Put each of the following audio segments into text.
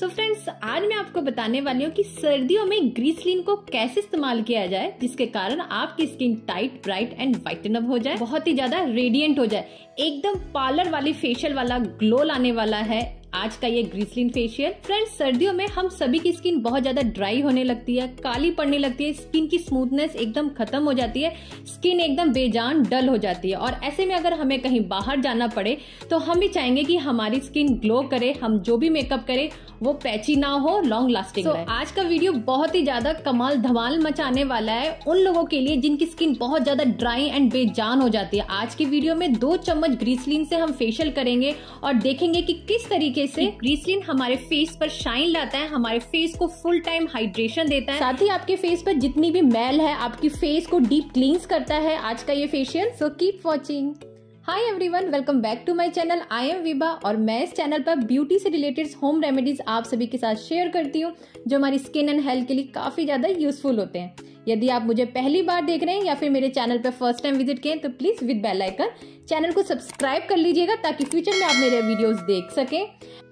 सो so friends आज मैं आपको बताने वाली हूँ कि सर्दियों में ग्रीसलिन को कैसे इस्तेमाल किया जाए जिसके कारण आपकी skin tight bright and whiten up हो जाए बहुत ही ज्यादा रेडियंट हो जाए एकदम पार्लर वाली फेशियल वाला ग्लो लाने वाला है आज का ये ग्रीसलिन फेशियल फ्रेंड्स सर्दियों में हम सभी की स्किन बहुत ज्यादा ड्राई होने लगती है काली पड़ने लगती है स्किन की स्मूथनेस एकदम खत्म हो जाती है स्किन एकदम बेजान डल हो जाती है और ऐसे में अगर हमें कहीं बाहर जाना पड़े तो हम भी चाहेंगे कि हमारी स्किन ग्लो करे हम जो भी मेकअप करें वो पैची ना हो लॉन्ग लास्टिंग so, आज का वीडियो बहुत ही ज्यादा कमाल धमाल मचाने वाला है उन लोगों के लिए जिनकी स्किन बहुत ज्यादा ड्राई एंड बेजान हो जाती है आज की वीडियो में दो चम्मच ग्रीसलिन से हम फेशियल करेंगे और देखेंगे कि किस तरीके से ग्रीसलिन हमारे फेस पर शाइन लाता है हमारे फेस को फुल टाइम हाइड्रेशन देता है साथ ही आपके फेस पर जितनी भी मैल है आपकी फेस को डीप क्लींस करता है आज का ये facial so keep watching hi everyone welcome back to my channel I am Vibha और मैं इस चैनल पर ब्यूटी से रिलेटेड होम रेमेडीज आप सभी के साथ शेयर करती हूँ जो हमारी स्किन एंड हेल्थ के लिए काफ़ी ज़्यादा यूजफुल होते हैं यदि आप मुझे पहली बार देख रहे हैं या फिर मेरे चैनल पर फर्स्ट टाइम विजिट किए तो please with bell icon channel को सब्सक्राइब कर लीजिएगा ताकि फ्यूचर में आप मेरे वीडियोस देख सकें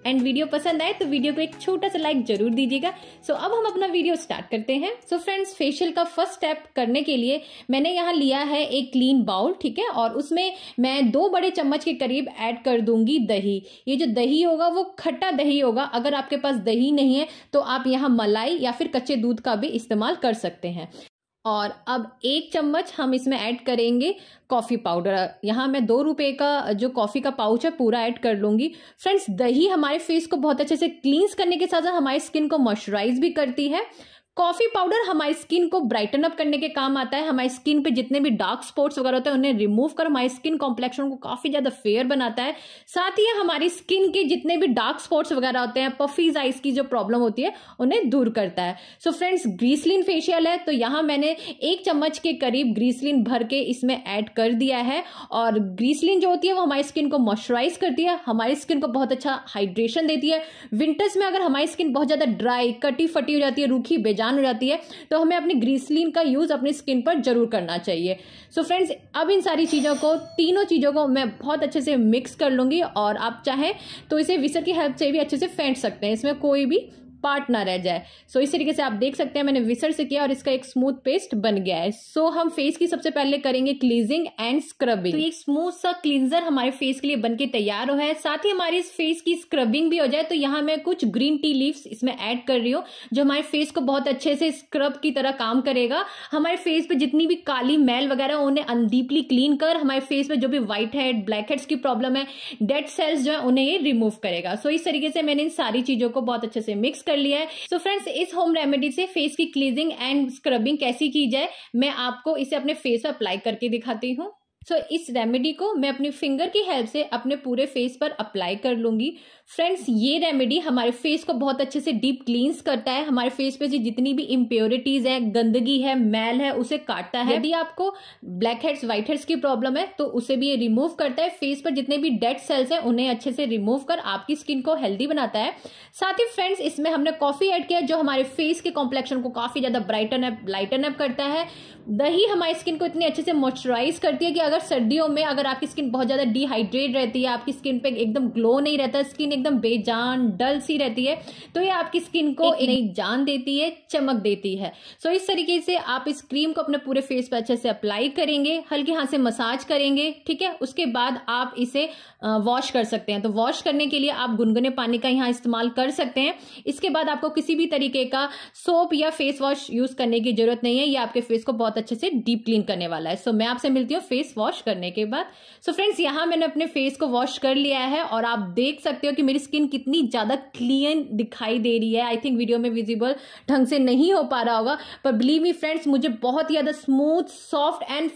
एंड वीडियो पसंद आए तो वीडियो को एक छोटा सा लाइक जरूर दीजिएगा सो so, अब हम अपना वीडियो स्टार्ट करते हैं सो फ्रेंड्स फेशियल का फर्स्ट स्टेप करने के लिए मैंने यहाँ लिया है एक क्लीन बाउल ठीक है और उसमें मैं दो बड़े चम्मच के करीब ऐड कर दूंगी दही ये जो दही होगा वो खट्टा दही होगा अगर आपके पास दही नहीं है तो आप यहाँ मलाई या फिर कच्चे दूध का भी इस्तेमाल कर सकते हैं और अब एक चम्मच हम इसमें ऐड करेंगे कॉफ़ी पाउडर यहाँ मैं दो रुपए का जो कॉफ़ी का पाउच है पूरा ऐड कर लूँगी फ्रेंड्स दही हमारे फेस को बहुत अच्छे से क्लींस करने के साथ साथ हमारी स्किन को मॉइस्चराइज भी करती है कॉफी पाउडर हमारी स्किन को ब्राइटन अप करने के काम आता है हमारी स्किन पे जितने भी डार्क स्पॉट्स वगैरह होते हैं उन्हें रिमूव कर हमारी स्किन कॉम्प्लेक्शन को काफी ज्यादा फेयर बनाता है साथ ही हमारी स्किन के जितने भी डार्क स्पॉट्स वगैरह होते हैं पफीज आइज की जो प्रॉब्लम होती है उन्हें दूर करता है सो फ्रेंड्स ग्रीसलिन फेशियल है तो यहाँ मैंने एक चम्मच के करीब ग्रीसलिन भर के इसमें ऐड कर दिया है और ग्रीसलिन जो होती है वो हमारी स्किन को मॉइस्चराइज करती है हमारी स्किन को बहुत अच्छा हाइड्रेशन देती है विंटर्स में अगर हमारी स्किन बहुत ज्यादा ड्राई कटी फटी हो जाती है रूखी बेजा पहचान हो जाती है तो हमें अपनी ग्रीसलिन का यूज़ अपनी स्किन पर जरूर करना चाहिए सो so फ्रेंड्स अब इन सारी चीज़ों को तीनों चीज़ों को मैं बहुत अच्छे से मिक्स कर लूँगी और आप चाहें तो इसे विसर की हेल्प से भी अच्छे से फेंट सकते हैं इसमें कोई भी पार्ट ना रह जाए सो so, इस तरीके से आप देख सकते हैं मैंने विसर से किया और इसका एक स्मूथ पेस्ट बन गया है सो so, हम फेस की सबसे पहले करेंगे क्लीजिंग एंड स्क्रबिंग तो एक स्मूथ सा क्लींजर हमारे फेस के लिए बन के तैयार हो है साथ ही हमारी इस फेस की स्क्रबिंग भी हो जाए तो यहाँ मैं कुछ ग्रीन टी लीव इसमें ऐड कर रही हूँ जो हमारे फेस को बहुत अच्छे से स्क्रब की तरह काम करेगा हमारे फेस पे जितनी भी काली मैल वगैरह उन्हें अनदीपली क्लीन कर हमारे फेस पे जो भी व्हाइट हेड ब्लैक हेड्स की प्रॉब्लम है डेड सेल्स जो है उन्हें ये रिमूव करेगा सो so, इस तरीके से मैंने इन सारी चीजों को बहुत अच्छे से मिक्स कर कर लिया है सो so फ्रेंड्स इस होम रेमेडी से फेस की क्लीजिंग एंड स्क्रबिंग कैसी की जाए मैं आपको इसे अपने फेस पर अप्लाई करके दिखाती हूँ सो so, इस रेमेडी को मैं अपनी फिंगर की हेल्प से अपने पूरे फेस पर अप्लाई कर लूंगी फ्रेंड्स ये रेमेडी हमारे फेस को बहुत अच्छे से डीप क्लींस करता है हमारे फेस पे जितनी भी इम्प्योरिटीज़ है गंदगी है मैल है उसे काटता है यदि आपको ब्लैक हेड्स व्हाइट हेड्स की प्रॉब्लम है तो उसे भी ये रिमूव करता है फेस पर जितने भी डेड सेल्स हैं उन्हें अच्छे से रिमूव कर आपकी स्किन को हेल्दी बनाता है साथ ही फ्रेंड्स इसमें हमने कॉफ़ी एड किया जो हमारे फेस के कॉम्प्लेक्शन को काफ़ी ज़्यादा ब्राइटन अप लाइटन अप करता है दही हमारी स्किन को इतनी अच्छे से मॉइस्चराइज करती है कि अगर अगर सर्दियों में अगर आपकी स्किन बहुत ज़्यादा डिहाइड्रेट रहती है आपकी स्किन पे एकदम ग्लो नहीं रहता स्किन एकदम बेजान डल सी रहती है तो ये आपकी स्किन को एक नई जान देती है चमक देती है सो इस तरीके से आप इस क्रीम को अपने पूरे फेस पर अच्छे से अप्लाई करेंगे हल्के हाथ से मसाज करेंगे ठीक है उसके बाद आप इसे वॉश कर सकते हैं तो वॉश करने के लिए आप गुनगुने पानी का यहाँ इस्तेमाल कर सकते हैं इसके बाद आपको किसी भी तरीके का सोप या फेस वॉश यूज करने की जरूरत नहीं है ये आपके फेस को बहुत अच्छे से डीप क्लीन करने वाला है सो so, मैं आपसे मिलती हूँ फेस वॉश वॉश करने के बाद सो फ्रेंड्स यहाँ मैंने अपने फेस को वॉश कर लिया है और आप देख सकते हो कि मेरी स्किन कितनी ज़्यादा क्लीन दिखाई दे रही है आई थिंक वीडियो में विजिबल ढंग से नहीं हो पा रहा होगा पर बिलीव मी फ्रेंड्स मुझे बहुत ही ज़्यादा smooth soft and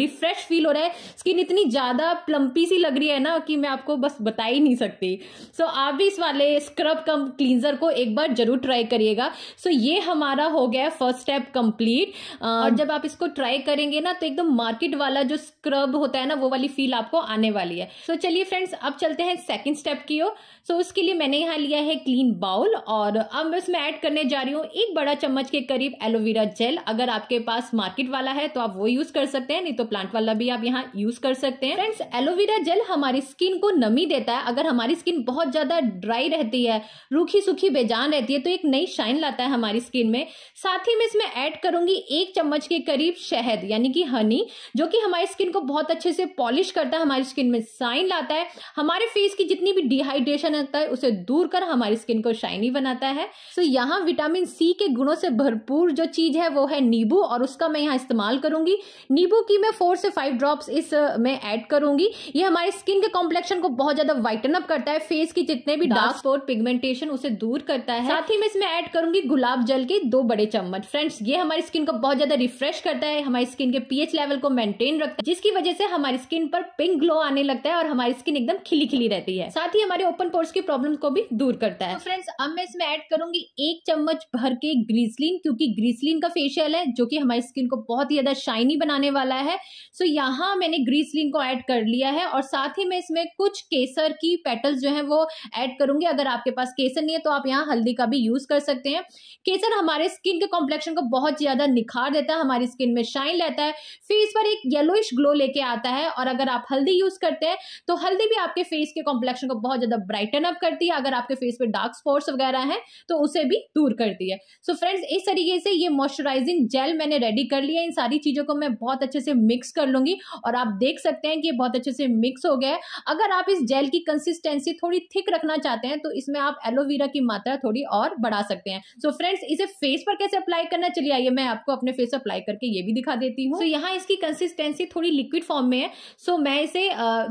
refresh feel हो रहा है स्किन इतनी ज़्यादा प्लम्पी सी लग रही है ना कि मैं आपको बस बता ही नहीं सकती सो so, आप भी इस वाले स्क्रब कम क्लींजर को एक बार जरूर ट्राई करिएगा सो so, ये हमारा हो गया फर्स्ट स्टेप कंप्लीट और जब आप इसको ट्राई करेंगे ना तो एकदम मार्केट वाला जो स्क्रब स्क्रब होता है ना वो वाली फील आपको आने वाली है सो so, चलिए फ्रेंड्स अब चलते हैं सेकेंड स्टेप की ओर सो so, उसके लिए मैंने यहाँ लिया है क्लीन बाउल और अब मैं उसमें ऐड करने जा रही हूँ एक बड़ा चम्मच के करीब एलोवेरा जेल अगर आपके पास मार्केट वाला है तो आप वो यूज कर सकते हैं नहीं तो प्लांट वाला भी आप यहाँ यूज कर सकते हैं फ्रेंड्स एलोवेरा जेल हमारी स्किन को नमी देता है अगर हमारी स्किन बहुत ज्यादा ड्राई रहती है रूखी सूखी बेजान रहती है तो एक नई शाइन लाता है हमारी स्किन में साथ ही मैं इसमें ऐड करूंगी एक चम्मच के करीब शहद यानी कि हनी जो कि हमारी स्किन को को बहुत अच्छे से पॉलिश करता है हमारी स्किन में साइन लाता है हमारे फेस की जितनी भी डिहाइड्रेशन रहता है उसे दूर कर हमारी स्किन को शाइनी बनाता है सो so, यहाँ विटामिन सी के गुणों से भरपूर जो चीज है वो है नींबू और उसका मैं यहाँ इस्तेमाल करूंगी नींबू की मैं फोर से फाइव ड्रॉप्स इस में ऐड करूंगी ये हमारे स्किन के कॉम्प्लेक्शन को बहुत ज्यादा वाइटन अप करता है फेस की जितने भी डार्क स्पॉट पिगमेंटेशन उसे दूर करता है साथ ही मैं इसमें ऐड करूंगी गुलाब जल के दो बड़े चम्मच फ्रेंड्स ये हमारी स्किन को बहुत ज्यादा रिफ्रेश करता है हमारी स्किन के पीएच लेवल को मेंटेन रखता है जिस जिसकी वजह से हमारी स्किन पर पिंक ग्लो आने लगता है और हमारी स्किन एकदम खिली खिली रहती है साथ ही हमारे ओपन पोर्स की प्रॉब्लम को भी दूर करता है तो फ्रेंड्स अब मैं इसमें ऐड करूंगी एक चम्मच भर के ग्रीसलिन क्योंकि ग्रीसलिन का फेशियल है जो कि हमारी स्किन को बहुत ही ज्यादा शाइनी बनाने वाला है सो यहाँ मैंने ग्रीसलिन को ऐड कर लिया है और साथ ही मैं इसमें कुछ केसर की पेटल्स जो है वो ऐड करूंगी अगर आपके पास केसर नहीं है तो आप यहाँ हल्दी का भी यूज कर सकते हैं केसर हमारे स्किन के कॉम्प्लेक्शन को बहुत ज्यादा निखार देता है हमारी स्किन में शाइन लेता है फेस पर एक येलोइश ग्लो ग्लो लेके आता है और अगर आप हल्दी यूज करते हैं तो हल्दी भी आपके फेस के कॉम्प्लेक्शन को बहुत ज्यादा ब्राइटन अप करती है अगर आपके फेस पे डार्क स्पॉट्स वगैरह हैं तो उसे भी दूर करती है सो so फ्रेंड्स इस तरीके से ये मॉइस्चराइजिंग जेल मैंने रेडी कर लिया इन सारी चीजों को मैं बहुत अच्छे से मिक्स कर लूंगी और आप देख सकते हैं कि ये बहुत अच्छे से मिक्स हो गया है अगर आप इस जेल की कंसिस्टेंसी थोड़ी थिक रखना चाहते हैं तो इसमें आप एलोवेरा की मात्रा थोड़ी और बढ़ा सकते हैं सो so फ्रेंड्स इसे फेस पर कैसे अप्लाई करना चलिए आइए मैं आपको अपने फेस अप्लाई करके ये भी दिखा देती हूँ so यहाँ इसकी कंसिस्टेंसी थोड़ी लिक्विड फॉर्म में है सो so, मैं इसे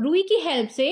रुई की हेल्प से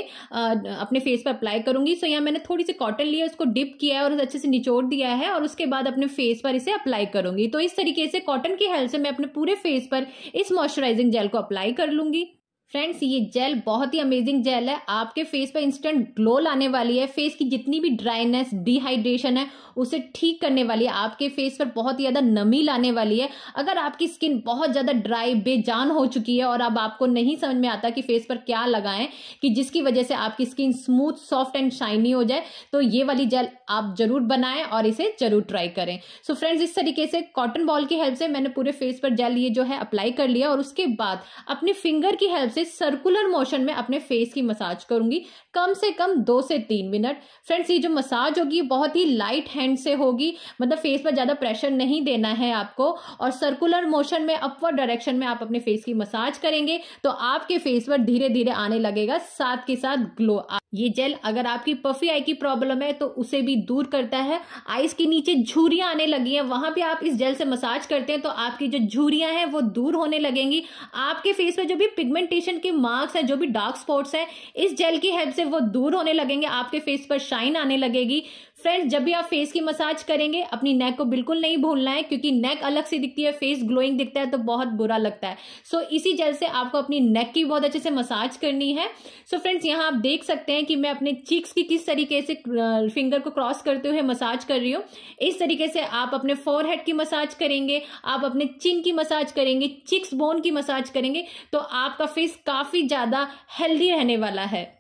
अपने फेस पर अप्लाई करूंगी सो so, यहाँ मैंने थोड़ी सी कॉटन लिया उसको डिप किया है और अच्छे से निचोड़ दिया है और उसके बाद अपने फेस पर इसे अप्लाई करूंगी तो इस तरीके से कॉटन की हेल्प से मैं अपने पूरे फेस पर इस मॉइस्चराइजिंग जेल को अप्लाई कर लूंगी फ्रेंड्स ये जेल बहुत ही अमेजिंग जेल है आपके फेस पर इंस्टेंट ग्लो लाने वाली है फेस की जितनी भी ड्राइनेस डिहाइड्रेशन है उसे ठीक करने वाली है आपके फेस पर बहुत ही ज़्यादा नमी लाने वाली है अगर आपकी स्किन बहुत ज़्यादा ड्राई बेजान हो चुकी है और अब आपको नहीं समझ में आता कि फेस पर क्या लगाएं कि जिसकी वजह से आपकी skin smooth soft and shiny हो जाए तो ये वाली जेल आप जरूर बनाएं और इसे जरूर ट्राई करें सो फ्रेंड्स इस तरीके से कॉटन बॉल की हेल्प से मैंने पूरे फेस पर जेल ये जो है अप्लाई कर लिया और उसके बाद अपने फिंगर की हेल्प ऐसे सर्कुलर मोशन में अपने फेस की मसाज करूंगी कम से कम दो से तीन मिनट फ्रेंड्स ये जो मसाज होगी बहुत ही लाइट हैंड से होगी मतलब फेस पर ज़्यादा प्रेशर नहीं देना है आपको और सर्कुलर मोशन में अपवर्ड डायरेक्शन में आप अपने फेस की मसाज करेंगे तो आपके फेस पर धीरे धीरे आने लगेगा साथ के साथ ग्लो ये जेल अगर आपकी पफी आई की प्रॉब्लम है तो उसे भी दूर करता है आइस के नीचे झुरियां आने लगी हैं वहां पे आप इस जेल से मसाज करते हैं तो आपकी जो झुरियां हैं वो दूर होने लगेंगी आपके फेस पे जो भी पिगमेंटेशन के मार्क्स हैं जो भी डार्क स्पॉट्स हैं इस जेल की हेल्प से वो दूर होने लगेंगे आपके फेस पर शाइन आने लगेगी फ्रेंड्स जब भी आप फेस की मसाज करेंगे अपनी नेक को बिल्कुल नहीं भूलना है क्योंकि नेक अलग से दिखती है फेस ग्लोइंग दिखता है तो बहुत बुरा लगता है सो so, इसी जल से आपको अपनी नेक की बहुत अच्छे से मसाज करनी है सो so, फ्रेंड्स यहाँ आप देख सकते हैं कि मैं अपने चीक्स की किस तरीके से फिंगर को क्रॉस करते हुए मसाज कर रही हूँ इस तरीके से आप अपने फोर की मसाज करेंगे आप अपने चिन की मसाज करेंगे चिक्स बोन की मसाज करेंगे तो आपका फेस काफी ज्यादा हेल्दी रहने वाला है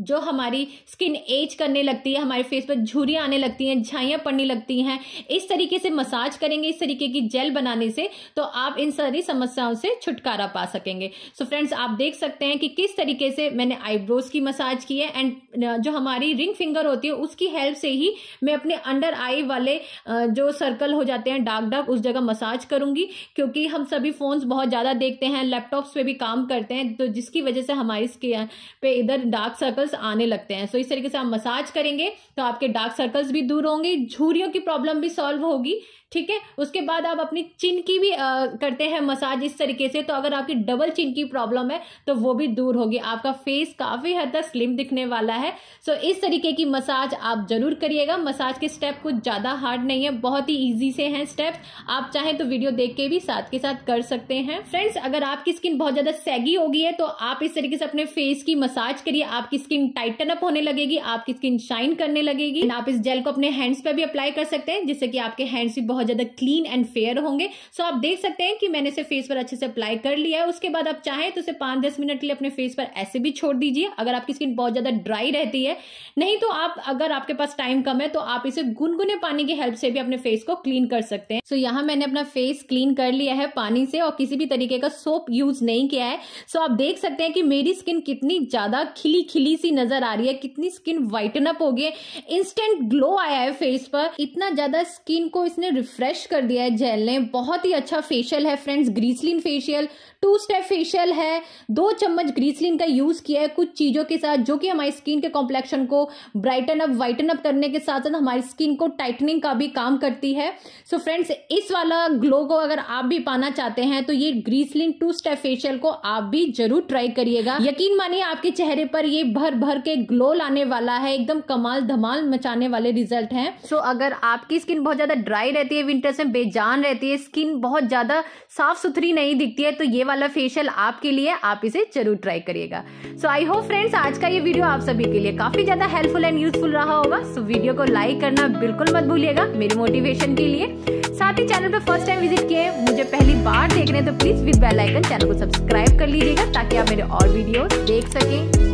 जो हमारी स्किन एज करने लगती है हमारे फेस पर झुरियाँ आने लगती हैं झाइयाँ पड़ने लगती हैं इस तरीके से मसाज करेंगे इस तरीके की जेल बनाने से तो आप इन सारी समस्याओं से छुटकारा पा सकेंगे सो so फ्रेंड्स आप देख सकते हैं कि किस तरीके से मैंने आईब्रोज की मसाज की है एंड uh, जो हमारी रिंग फिंगर होती है उसकी हेल्प से ही मैं अपने अंडर आई वाले uh, जो सर्कल हो जाते हैं डार्क डार्क उस जगह मसाज करूंगी क्योंकि हम सभी फोन्स बहुत ज़्यादा देखते हैं लैपटॉप्स पे भी काम करते हैं तो जिसकी वजह से हमारी स्किन पे इधर डार्क सर्कल सर्कल्स आने लगते हैं सो so, इस तरीके से आप मसाज करेंगे तो आपके डार्क सर्कल्स भी दूर होंगे झूरियों की प्रॉब्लम भी सॉल्व होगी ठीक है उसके बाद आप अपनी चिन की भी आ, करते हैं मसाज इस तरीके से तो अगर आपकी डबल चिन की प्रॉब्लम है तो वो भी दूर होगी आपका फेस काफ़ी हद तक स्लिम दिखने वाला है सो so, इस तरीके की मसाज आप जरूर करिएगा मसाज के स्टेप कुछ ज़्यादा हार्ड नहीं है बहुत ही ईजी से है स्टेप आप चाहें तो वीडियो देख के भी साथ के साथ कर सकते हैं फ्रेंड्स अगर आपकी स्किन बहुत ज़्यादा सैगी होगी है तो आप इस तरीके से अपने फेस की मसाज करिए आपकी स्किन स्किन टाइटन अप होने लगेगी आपकी स्किन शाइन करने लगेगी आप इस जेल को अपने हैंड्स पे भी अप्लाई कर सकते हैं जिससे कि आपके हैंड्स भी बहुत ज्यादा क्लीन एंड फेयर होंगे सो आप देख सकते हैं कि मैंने इसे फेस पर अच्छे से अप्लाई कर लिया है उसके बाद आप चाहें तो इसे पांच दस मिनट के लिए अपने फेस पर ऐसे भी छोड़ दीजिए अगर आपकी स्किन बहुत ज्यादा ड्राई रहती है नहीं तो आप अगर आपके पास टाइम कम है तो आप इसे गुनगुने पानी की हेल्प से भी अपने फेस को क्लीन कर सकते हैं सो यहाँ मैंने अपना फेस क्लीन कर लिया है पानी से और किसी भी तरीके का सोप यूज नहीं किया है सो आप देख सकते हैं कि मेरी स्किन कितनी ज्यादा खिली खिली सी नजर आ रही है कितनी स्किन वाइटन अप हो गई है इंस्टेंट ग्लो आया है फेस पर इतना ज्यादा स्किन को इसने रिफ्रेश कर दिया है जेल ने बहुत ही अच्छा फेशियल है फ्रेंड्स ग्रीसलिन फेशियल टू स्टेप फेशियल है दो चम्मच ग्रीसलिन का यूज किया है कुछ चीजों के साथ जो कि हमारी स्किन के कॉम्प्लेक्शन को ब्राइटन अप वाइटन अप करने के साथ साथ हमारी स्किन को टाइटनिंग का भी काम करती है सो so फ्रेंड्स इस वाला ग्लो को अगर आप भी पाना चाहते हैं तो ये ग्रीसलिन टू स्टेप फेशियल को आप भी जरूर ट्राई करिएगा यकीन मानिए आपके चेहरे पर ये भर भर के ग्लो लाने वाला है एकदम कमाल धमाल मचाने वाले रिजल्ट हैं सो तो so, अगर आपकी स्किन बहुत ज़्यादा ड्राई रहती है विंटर्स में बेजान रहती है स्किन बहुत ज़्यादा साफ सुथरी नहीं दिखती है तो ये वाला फेशियल आपके लिए आप इसे जरूर ट्राई करिएगा सो आई होप फ्रेंड्स आज का ये वीडियो आप सभी के लिए काफ़ी ज़्यादा हेल्पफुल एंड यूजफुल रहा होगा सो so, वीडियो को लाइक करना बिल्कुल मत भूलिएगा मेरी मोटिवेशन के लिए साथ ही चैनल पर फर्स्ट टाइम विजिट किए मुझे पहली बार देख रहे हैं तो please with bell icon channel को सब्सक्राइब कर लीजिएगा ताकि आप मेरे और वीडियो देख सकें